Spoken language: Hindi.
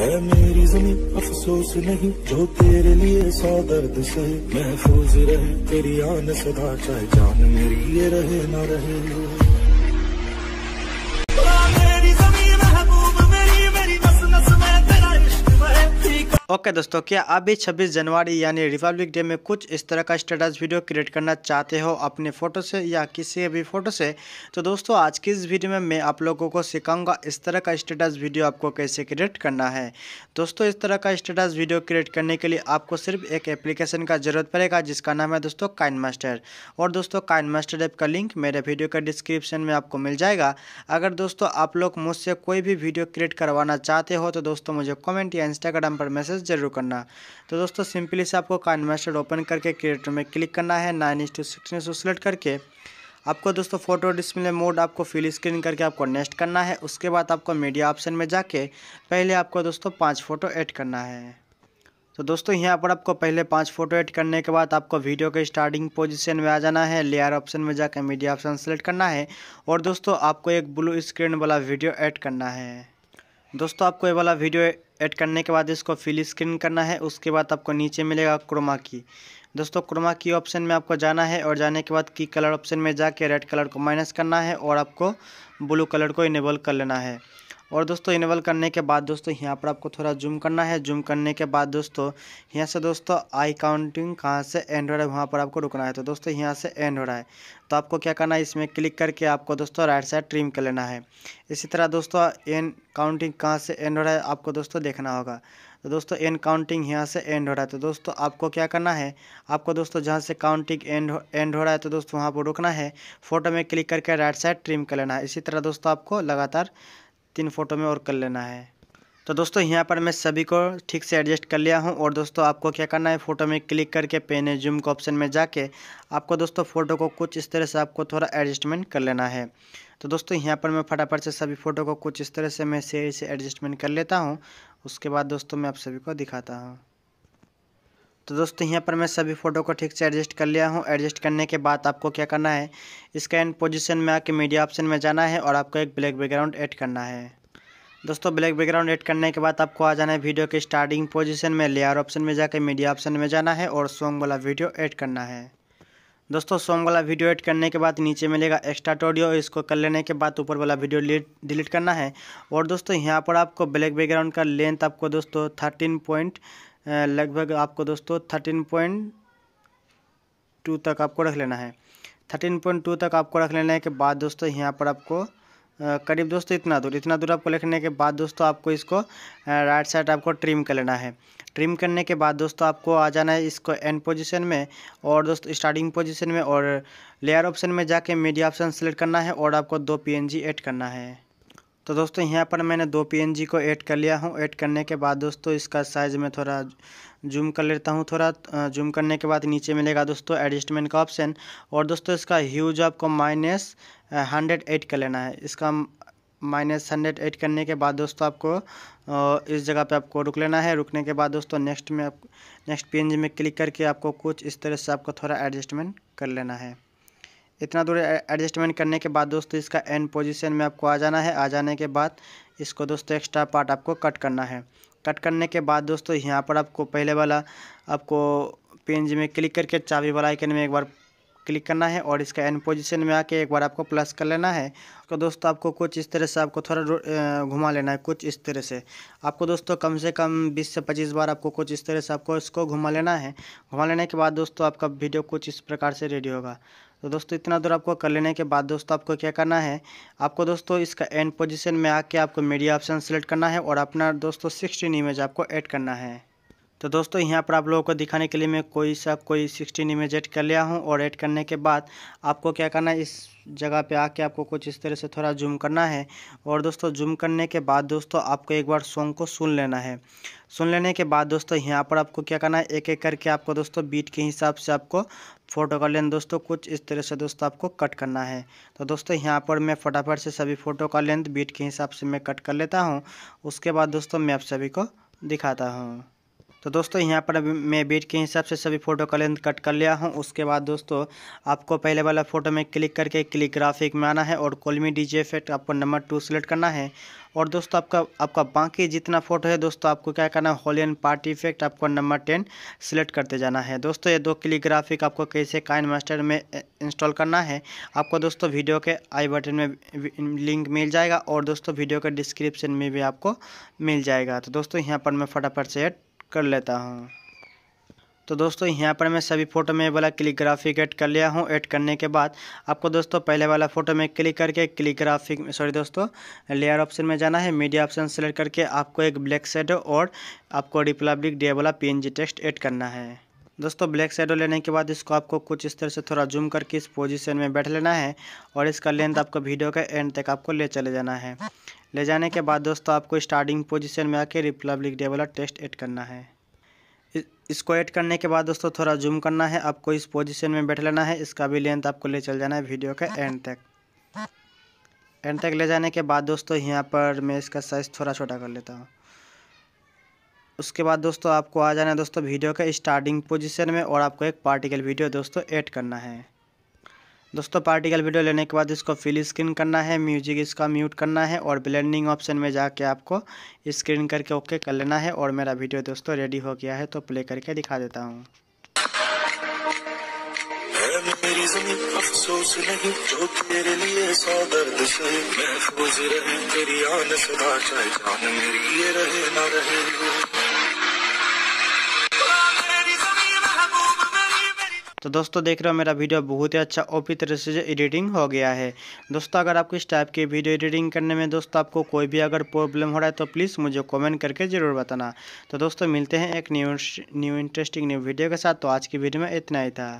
है मेरी जमीन अफसोस नहीं जो तेरे लिए सौ दर्द से महफूज रहे तेरी आन सदा चाहे जान मेरी ये रहे ना रहे ओके okay, दोस्तों क्या आप भी 26 जनवरी यानी रिपब्लिक डे में कुछ इस तरह का स्टेटस वीडियो क्रिएट करना चाहते हो अपने फ़ोटो से या किसी भी फ़ोटो से तो दोस्तों आज की इस वीडियो में मैं आप लोगों को सिखाऊंगा इस तरह का स्टेटस वीडियो आपको कैसे क्रिएट करना है दोस्तों इस तरह का स्टेटस वीडियो क्रिएट करने के लिए आपको सिर्फ एक एप्लीकेशन का ज़रूरत पड़ेगा जिसका नाम है दोस्तों काइन मास्टर और दोस्तों काइन मास्टर ऐप का लिंक मेरे वीडियो का डिस्क्रिप्शन में आपको मिल जाएगा अगर दोस्तों आप लोग मुझसे कोई भी वीडियो क्रिएट करवाना चाहते हो तो दोस्तों मुझे कॉमेंट या इंस्टाग्राम पर मैसेज प्रेस जरूर करना तो दोस्तों सिंपली से आपको कानमास्टर ओपन करके क्रिएटर में क्लिक करना है नाइन इंस टू सिक्सटीन सो सेलेक्ट करके आपको दोस्तों फोटो डिस्प्ले मोड आपको फुल स्क्रीन करके आपको नेक्स्ट करना है उसके बाद आपको मीडिया ऑप्शन में जाके पहले आपको दोस्तों पाँच फ़ोटो ऐड करना है तो दोस्तों यहाँ पर आपको पहले पांच फोटो ऐड करने के बाद आपको वीडियो के स्टार्टिंग पोजीशन में आ जाना है लेयर ऑप्शन में जाकर मीडिया ऑप्शन सेलेक्ट करना है और दोस्तों आपको एक ब्लू स्क्रीन वाला वीडियो ऐड करना है दोस्तों आपको ये वाला वीडियो ऐड करने के बाद इसको फिल स्क्रीन करना है उसके बाद आपको नीचे मिलेगा क्रोमा की दोस्तों क्रोमा की ऑप्शन में आपको जाना है और जाने के बाद की कलर ऑप्शन में जाके रेड कलर को माइनस करना है और आपको ब्लू कलर को इनेबल कर लेना है और दोस्तों इनेबल करने के बाद दोस्तों यहाँ पर आपको थोड़ा जूम करना है जूम करने के बाद दोस्तों यहाँ से दोस्तों आई काउंटिंग कहाँ से एंड हो रहा है वहाँ पर आपको रुकना है तो दोस्तों यहाँ से एंड हो रहा है तो आपको क्या करना है इसमें क्लिक करके आपको दोस्तों राइट साइड ट्रिम कर लेना है इसी तरह दोस्तों एन काउंटिंग कहाँ से एंड हो रहा है आपको दोस्तों देखना होगा तो दोस्तों एन काउंटिंग यहाँ से एंड हो रहा है तो दोस्तों आपको क्या करना है आपको दोस्तों जहाँ से काउंटिंग एंड एंड हो रहा है तो दोस्तों वहाँ पर रुकना है फोटो में क्लिक करके राइट साइड ट्रिम कर लेना है इसी तरह दोस्तों आपको लगातार तीन फ़ोटो में और कर लेना है तो दोस्तों यहाँ पर मैं सभी को ठीक से एडजस्ट कर लिया हूँ और दोस्तों आपको क्या करना है फ़ोटो में क्लिक करके पेन जूम के ऑप्शन में जाके आपको दोस्तों फ़ोटो को कुछ इस तरह से आपको थोड़ा एडजस्टमेंट कर लेना है तो दोस्तों यहाँ पर मैं फटाफट से सभी फ़ोटो को कुछ इस तरह से मैं सही से एडजस्टमेंट कर लेता हूँ उसके बाद दोस्तों मैं आप सभी को दिखाता हूँ तो दोस्तों यहाँ पर मैं सभी फ़ोटो को ठीक से एडजस्ट कर लिया हूँ एडजस्ट करने के बाद आपको क्या करना है स्कैन पोजीशन पोजिशन में आके मीडिया ऑप्शन में जाना है और आपको एक ब्लैक बैकग्राउंड ऐड करना है दोस्तों ब्लैक बैकग्राउंड ऐड करने के बाद आपको आ जाना है वीडियो के स्टार्टिंग पोजीशन में लेयर ऑप्शन में जाकर मीडिया ऑप्शन में जाना है और सॉन्ग वाला वीडियो ऐड करना है दोस्तों सॉन्ग वाला वीडियो ऐड करने के बाद नीचे मिलेगा एक्स्ट्रा ऑडियो इसको कर लेने के बाद ऊपर वाला वीडियो डिलीट करना है और दोस्तों यहाँ पर आपको ब्लैक बैकग्राउंड का लेंथ आपको दोस्तों थर्टीन पॉइंट लगभग आपको दोस्तों थर्टीन पॉइंट टू तक आपको रख लेना है थर्टीन पॉइंट टू तक आपको रख लेने के बाद दोस्तों यहाँ पर आपको करीब दोस्तों इतना दूर इतना दूर आपको लिखने के बाद दोस्तों आपको इसको राइट साइड आपको ट्रिम कर लेना है ट्रिम करने के बाद दोस्तों आपको आ जाना है इसको एंड पोजीशन में और दोस्तों स्टार्टिंग पोजीशन में और लेयर ऑप्शन में जाके मीडिया ऑप्शन सेलेक्ट करना है और आपको दो पीएनजी ऐड करना है तो दोस्तों यहाँ पर मैंने दो पी को ऐड कर लिया हूँ ऐड करने के बाद दोस्तों इसका साइज़ में थोड़ा जूम कर लेता हूँ थोड़ा जूम करने के बाद नीचे मिलेगा दोस्तों एडजस्टमेंट का ऑप्शन और दोस्तों इसका ह्यूज आपको माइनस हंड्रेड एट कर लेना है इसका माइनस हंड्रेड एट करने के बाद दोस्तों आपको इस जगह पे आपको रुक लेना है रुकने के बाद दोस्तों नेक्स्ट में आप नेक्स्ट पेज में क्लिक करके आपको कुछ इस तरह से आपको थोड़ा एडजस्टमेंट कर लेना है इतना दूर एडजस्टमेंट करने के बाद दोस्तों इसका एंड पोजीशन में आपको आ जाना है आ जाने के बाद इसको दोस्तों एक्स्ट्रा पार्ट आपको कट करना है कट करने के बाद दोस्तों यहाँ पर आपको पहले वाला आपको पेंज में क्लिक करके चाबी वाला आइकन में एक बार क्लिक करना है और इसका एंड पोजीशन में आके एक बार आपको प्लस कर लेना है तो दोस्तों आपको कुछ इस तरह से आपको थोड़ा घुमा लेना है कुछ इस तरह से आपको दोस्तों कम से कम 20 से 25 बार आपको कुछ इस तरह से आपको इसको घुमा लेना है घुमा लेने के बाद दोस्तों आपका वीडियो कुछ इस प्रकार से रेडी होगा तो दोस्तों इतना दूर आपको कर लेने के बाद दोस्तों आपको क्या करना है आपको दोस्तों इसका एंड पोजीशन में आके आपको मीडिया ऑप्शन सेलेक्ट करना है और अपना दोस्तों सिक्सटीन इमेज आपको ऐड करना है तो दोस्तों यहाँ पर आप लोगों को दिखाने के लिए मैं कोई सा कोई सिक्सटीन इमेज एड कर लिया हूँ और एड करने के बाद आपको क्या करना है इस जगह पे आके आपको कुछ इस तरह से थोड़ा जूम करना है और दोस्तों जूम करने के बाद दोस्तों आपको एक बार सॉन्ग को सुन लेना है सुन लेने के बाद दोस्तों यहाँ पर आपको क्या करना है एक एक करके आपको दोस्तों बीट के हिसाब से आपको फ़ोटो का लेंथ दोस्तों कुछ इस तरह से दोस्तों आपको कट करना है तो दोस्तों यहाँ पर मैं फटाफट से सभी फ़ोटो का लेंथ बीट के हिसाब से मैं कट कर लेता हूँ उसके बाद दोस्तों मैं आप सभी को दिखाता हूँ तो दोस्तों यहाँ पर मैं बीट के हिसाब से सभी फ़ोटो का लेंथ कट कर लिया हूँ उसके बाद दोस्तों आपको पहले वाला फ़ोटो में क्लिक करके क्लिक ग्राफिक में आना है और कोलमी डी जी आपको नंबर टू सेलेक्ट करना है और दोस्तों आपका आपका बाकी जितना फ़ोटो है दोस्तों आपको क्या करना है होलियन पार्टी इफेक्ट आपको नंबर टेन सेलेक्ट करते जाना है दोस्तों ये दो क्लिक ग्राफिक आपको कैसे काइन मास्टर में इंस्टॉल करना है आपको दोस्तों वीडियो के आई बटन में लिंक मिल जाएगा और दोस्तों वीडियो के डिस्क्रिप्शन में भी आपको मिल जाएगा तो दोस्तों यहाँ पर मैं फटाफट से कर लेता हूँ तो दोस्तों यहाँ पर मैं सभी फ़ोटो में वाला क्लिक ग्राफिक ऐड कर लिया हूँ ऐड करने के बाद आपको दोस्तों पहले वाला फ़ोटो में क्लिक करके क्लिक ग्राफिक सॉरी दोस्तों लेयर ऑप्शन में जाना है मीडिया ऑप्शन सेलेक्ट करके आपको एक ब्लैक सेड और आपको रिपब्लिक डे वाला पी टेक्स्ट ऐड करना है दोस्तों ब्लैक शेडो लेने के बाद इसको आपको कुछ इस तरह से थोड़ा जूम करके इस पोजीशन में बैठ लेना है और इसका लेंथ आपको वीडियो के एंड तक आपको ले चले जाना है ले जाने के बाद दोस्तों आपको स्टार्टिंग पोजीशन में आके रिपब्लिक डे वाला टेस्ट ऐड करना है इसको ऐड करने के बाद दोस्तों थोड़ा जूम करना है आपको इस पोजिशन में बैठ लेना है इसका भी लेंथ आपको ले चल जाना है वीडियो के एंड तक एंड तक ले जाने के बाद दोस्तों यहाँ पर मैं इसका साइज़ थोड़ा छोटा कर लेता हूँ उसके बाद दोस्तों आपको आ जाना है दोस्तों वीडियो के स्टार्टिंग पोजीशन में और आपको एक पार्टिकल वीडियो दोस्तों ऐड करना है दोस्तों पार्टिकल वीडियो लेने के बाद इसको फिल स्क्रीन करना है म्यूजिक इसका म्यूट करना है और ब्लेंडिंग ऑप्शन में जाके आपको स्क्रीन करके ओके कर लेना है और मेरा वीडियो दोस्तों रेडी हो गया है तो प्ले करके दिखा देता हूँ अफसोस नहीं जो तेरे लिए सौ दर्द से रहे तेरी आन सदा चाहे जान मेरी ये रहे ना रहे तो दोस्तों देख रहे हो मेरा वीडियो बहुत ही अच्छा ओपी तरह से एडिटिंग हो गया है दोस्तों अगर आपको इस टाइप की वीडियो एडिटिंग करने में दोस्तों आपको कोई भी अगर प्रॉब्लम हो रहा है तो प्लीज़ मुझे कॉमेंट करके ज़रूर बताना तो दोस्तों मिलते हैं एक new new interesting new video के साथ तो आज की वीडियो में इतना ही था